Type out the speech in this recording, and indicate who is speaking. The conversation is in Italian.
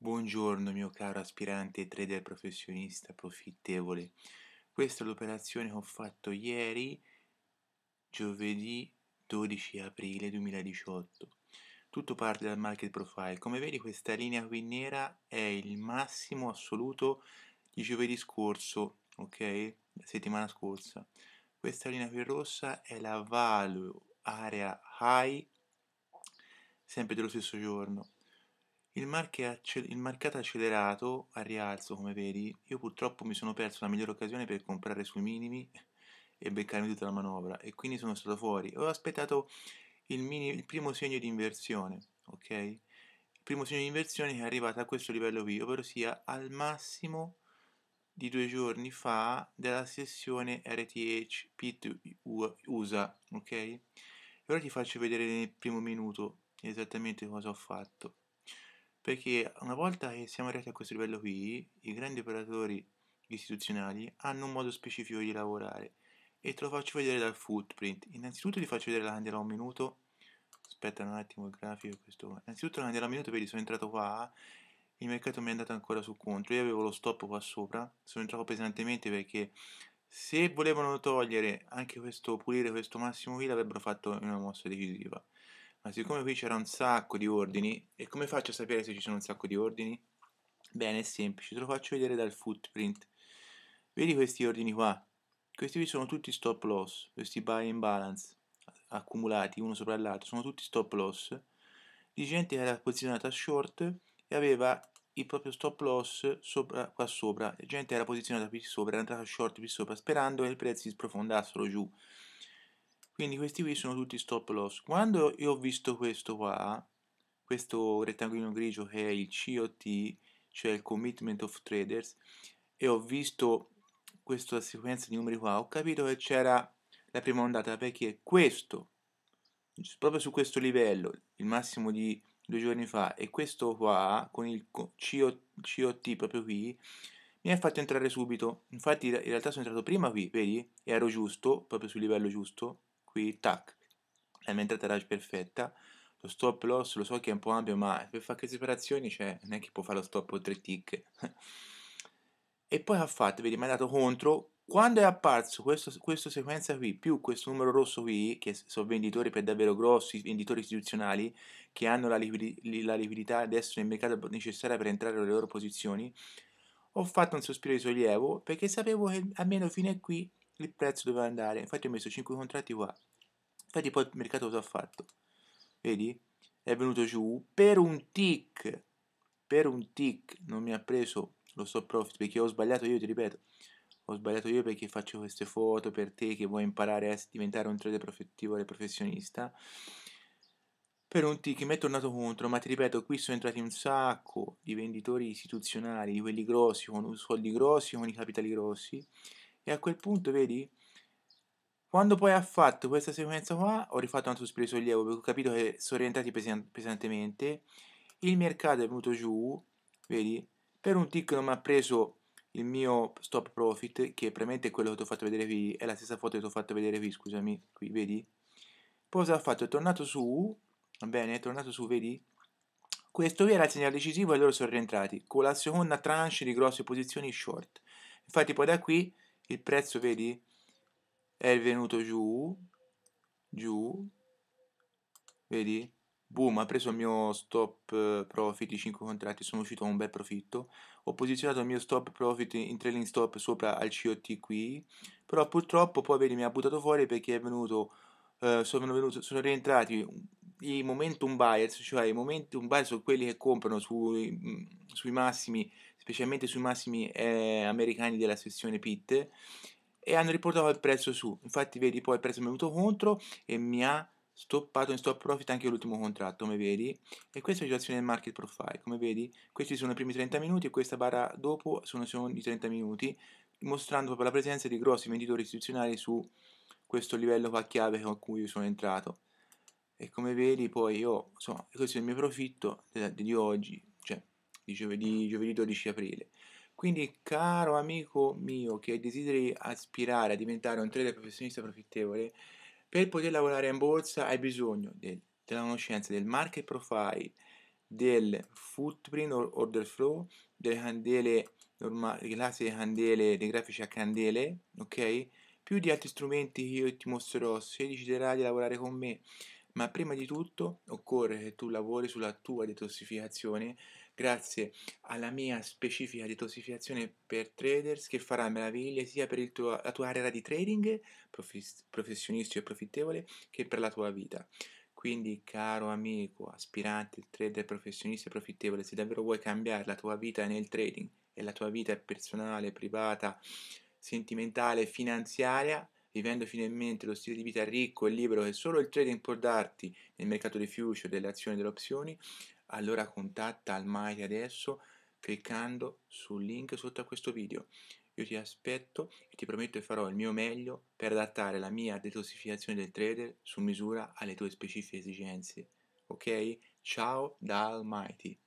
Speaker 1: Buongiorno mio caro aspirante trader professionista profittevole. Questa è l'operazione che ho fatto ieri, giovedì 12 aprile 2018. Tutto parte dal market profile. Come vedi questa linea qui nera è il massimo assoluto di giovedì scorso, ok? La settimana scorsa. Questa linea qui rossa è la value area high sempre dello stesso giorno il, accel- il, mercato accelerato a rialzo, come vedi, io purtroppo mi sono perso la migliore occasione per comprare sui minimi e beccarmi tutta la manovra e quindi sono stato fuori. Ho aspettato il, mini- il primo segno di inversione, ok? Il primo segno di inversione è arrivato a questo livello qui, ovvero sia al massimo di due giorni fa della sessione RTH PIT USA, ok? E ora ti faccio vedere nel primo minuto esattamente cosa ho fatto perché una volta che siamo arrivati a questo livello qui, i grandi operatori istituzionali hanno un modo specifico di lavorare e te lo faccio vedere dal footprint. Innanzitutto ti faccio vedere la candela a un minuto, aspetta un attimo il grafico, questo. innanzitutto la candela a un minuto, vedi sono entrato qua, il mercato mi è andato ancora su contro, io avevo lo stop qua sopra, sono entrato pesantemente perché se volevano togliere anche questo, pulire questo massimo qui l'avrebbero fatto in una mossa decisiva. Ma siccome qui c'era un sacco di ordini, e come faccio a sapere se ci sono un sacco di ordini? Bene, è semplice, te lo faccio vedere dal footprint. Vedi questi ordini qua? Questi qui sono tutti stop loss, questi buy and balance accumulati uno sopra l'altro, sono tutti stop loss di gente che era posizionata short e aveva il proprio stop loss sopra, qua sopra, la gente era posizionata qui sopra, era entrata short qui sopra sperando che i prezzi sprofondassero giù quindi questi qui sono tutti stop loss quando io ho visto questo qua questo rettangolino grigio che è il COT cioè il commitment of traders e ho visto questa sequenza di numeri qua ho capito che c'era la prima ondata perché questo proprio su questo livello il massimo di due giorni fa e questo qua con il COT proprio qui mi ha fatto entrare subito infatti in realtà sono entrato prima qui vedi ero giusto proprio sul livello giusto qui, tac, entrata un'entrata perfetta, lo stop loss lo so che è un po' ampio, ma per fare queste separazioni, cioè, non è che può fare lo stop o tre tick. e poi ha fatto, vedi, mi ha dato contro, quando è apparso questo, questa sequenza qui, più questo numero rosso qui, che sono venditori per davvero grossi, venditori istituzionali, che hanno la, liquidi la liquidità adesso nel mercato necessaria per entrare nelle loro posizioni, ho fatto un sospiro di sollievo perché sapevo che almeno fino a qui il prezzo doveva andare, infatti ho messo 5 contratti qua, Infatti poi il mercato cosa ha fatto? Vedi? È venuto giù per un tick, per un tick non mi ha preso lo stop profit perché ho sbagliato io, ti ripeto, ho sbagliato io perché faccio queste foto per te che vuoi imparare a diventare un trader profittevole professionista. Per un tick mi è tornato contro, ma ti ripeto, qui sono entrati un sacco di venditori istituzionali, di quelli grossi, con soldi grossi, con i capitali grossi, e a quel punto, vedi, quando poi ha fatto questa sequenza qua, ho rifatto un altro sollievo perché ho capito che sono rientrati pesantemente. Il mercato è venuto giù, vedi? Per un tick non mi ha preso il mio stop profit, che praticamente è quello che ti ho fatto vedere qui, è la stessa foto che ti ho fatto vedere qui, scusami, qui, vedi? Poi cosa ha fatto? È tornato su, va bene, è tornato su, vedi? Questo qui era il segnale decisivo e loro sono rientrati, con la seconda tranche di grosse posizioni short. Infatti poi da qui il prezzo, vedi, è venuto giù, giù, vedi? Boom, ha preso il mio stop eh, profit di 5 contratti, sono uscito con un bel profitto. Ho posizionato il mio stop profit in trailing stop sopra al COT qui, però purtroppo poi vedi mi ha buttato fuori perché è venuto, eh, sono, venuto sono rientrati i momentum buyers, cioè i momentum buyers sono quelli che comprano sui, sui massimi, specialmente sui massimi eh, americani della sessione PIT e hanno riportato il prezzo su infatti vedi poi il prezzo mi è venuto contro e mi ha stoppato in stop profit anche l'ultimo contratto come vedi e questa è la situazione del market profile come vedi questi sono i primi 30 minuti e questa barra dopo sono solo i 30 minuti mostrando proprio la presenza di grossi venditori istituzionali su questo livello qua chiave con cui sono entrato e come vedi poi io insomma questo è il mio profitto di oggi cioè di giovedì, giovedì 12 aprile quindi, caro amico mio che desideri aspirare a diventare un trader professionista profittevole, per poter lavorare in borsa hai bisogno del, della conoscenza del market profile, del footprint or order flow, delle candele normali, classiche candele, dei grafici a candele, ok? Più di altri strumenti che io ti mostrerò se deciderai di lavorare con me. Ma prima di tutto occorre che tu lavori sulla tua detossificazione grazie alla mia specifica detossificazione per traders che farà meraviglie sia per tuo, la tua area di trading profis, professionistico e profittevole che per la tua vita. Quindi, caro amico, aspirante, trader professionista e profittevole, se davvero vuoi cambiare la tua vita nel trading e la tua vita personale, privata, sentimentale, finanziaria, vivendo finalmente lo stile di vita ricco e libero che solo il trading può darti nel mercato dei future, delle azioni e delle opzioni, allora contatta Almighty adesso cliccando sul link sotto a questo video. Io ti aspetto e ti prometto che farò il mio meglio per adattare la mia detossificazione del trader su misura alle tue specifiche esigenze. Ok? Ciao da Almighty!